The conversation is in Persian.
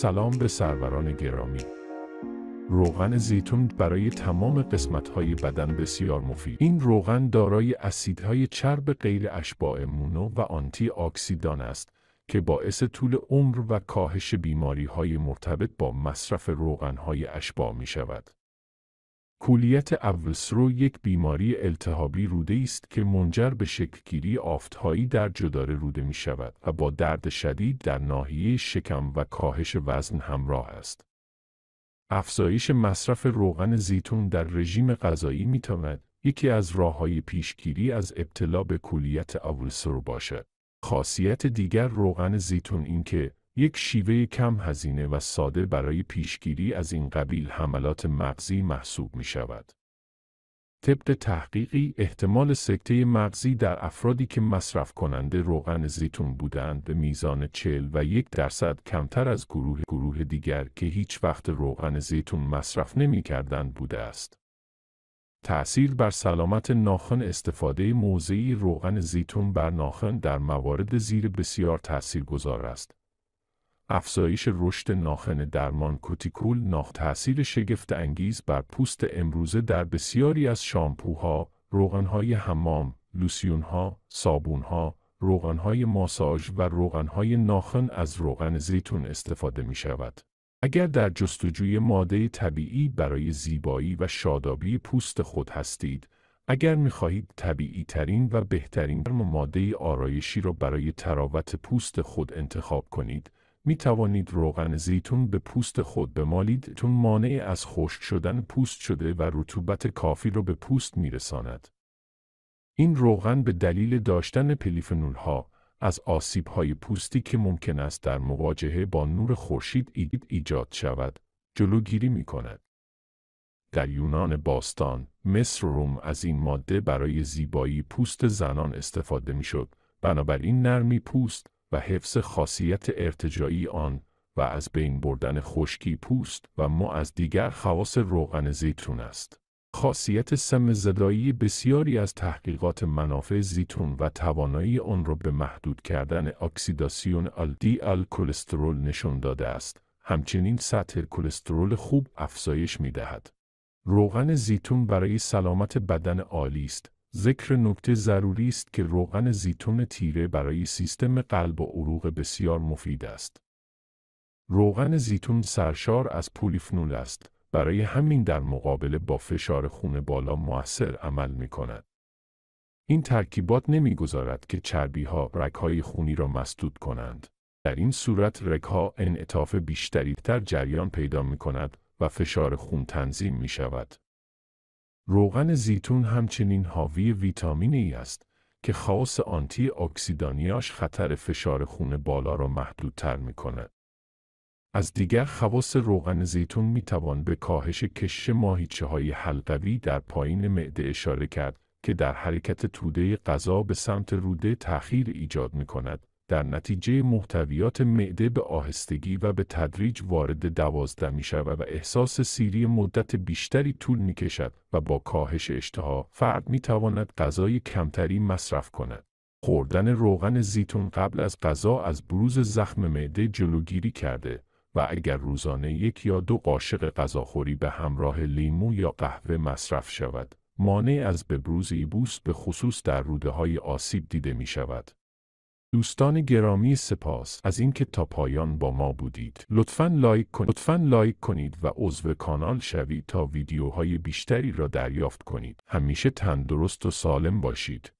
سلام به سروران گرامی روغن زیتون برای تمام قسمتهای بدن بسیار مفید. این روغن دارای اسیدهای چرب غیر اشباع مونو و آنتی اکسیدان است که باعث طول عمر و کاهش های مرتبط با مصرف های اشباع می شود. کلیت اولسرو یک بیماری التهابی روده است که منجر به شکلگیری آفتهایی در جدار روده می شود و با درد شدید در ناحیه شکم و کاهش وزن همراه است. افزایش مصرف روغن زیتون در رژیم غذایی می تواند یکی از راه های پیشگیری از ابتلا به کولیت اولسرو باشد. خاصیت دیگر روغن زیتون این که یک شیوه کم هزینه و ساده برای پیشگیری از این قبیل حملات مغزی محسوب می شود. طبق تحقیقی احتمال سکته مغزی در افرادی که مصرف کننده روغن زیتون بودند به میزان چل و یک درصد کمتر از گروه گروه دیگر که هیچ وقت روغن زیتون مصرف نمی کردند بوده است. تأثیر بر سلامت ناخن استفاده موضعی روغن زیتون بر ناخن در موارد زیر بسیار گذار است. افزایش رشد ناخن درمان کوتیکول ناخ تاثیر شگفت انگیز بر پوست امروزه در بسیاری از شامپوها، روغنهای حمام، لوسیونها، سابونها، روغنهای ماساژ و روغنهای ناخن از روغن زیتون استفاده می شود. اگر در جستجوی ماده طبیعی برای زیبایی و شادابی پوست خود هستید، اگر خواهید طبیعی ترین و بهترین ماده آرایشی را برای تراوت پوست خود انتخاب کنید، می توانید روغن زیتون به پوست خود بمالید تون مانع از خشک شدن پوست شده و رطوبت کافی را به پوست می رساند. این روغن به دلیل داشتن پلیفنول ها از آسیب های پوستی که ممکن است در مواجهه با نور خورشید ایجاد شود، جلوگیری می کند. در یونان باستان، مصر روم از این ماده برای زیبایی پوست زنان استفاده می شد. بنابراین نرمی پوست، و حفظ خاصیت ارتجاعی آن و از بین بردن خشکی پوست و ما از دیگر خواص روغن زیتون است. خاصیت سم زدایی بسیاری از تحقیقات منافع زیتون و توانایی آن را به محدود کردن اکسیداسیون الدی کلسترول نشان داده است. همچنین سطح کلسترول خوب افزایش می دهد. روغن زیتون برای سلامت بدن عالی است ذکر نکته ضروری است که روغن زیتون تیره برای سیستم قلب و عروق بسیار مفید است. روغن زیتون سرشار از پولیفنول است. برای همین در مقابل با فشار خون بالا موثر عمل می کند. این ترکیبات نمیگذارد که چربی ها رگهای خونی را مسدود کنند. در این صورت رکها انعطاف بیشتری در جریان پیدا می کند و فشار خون تنظیم می شود. روغن زیتون همچنین حاوی ویتامین ای است که خاص آنتی اکسیدانیاش خطر فشار خون بالا را محدودتر می کند. از دیگر خواص روغن زیتون می توان به کاهش کشش ماهیچه های حلقوی در پایین معده اشاره کرد که در حرکت توده غذا به سمت روده تأخیر ایجاد می کند در نتیجه محتویات معده به آهستگی و به تدریج وارد دوازده می شود و احساس سیری مدت بیشتری طول می کشد و با کاهش اشتها فرد می تواند غذای کمتری مصرف کند. خوردن روغن زیتون قبل از غذا از بروز زخم معده جلوگیری کرده و اگر روزانه یک یا دو قاشق غذاخوری به همراه لیمو یا قهوه مصرف شود، مانع از بروز ایبوس به خصوص در روده های آسیب دیده می شود. دوستان گرامی سپاس از اینکه تا پایان با ما بودید. لطفا لایک کنید. لطفاً لایک کنید و عضو کانال شوید تا ویدیوهای بیشتری را دریافت کنید. همیشه تندرست و سالم باشید.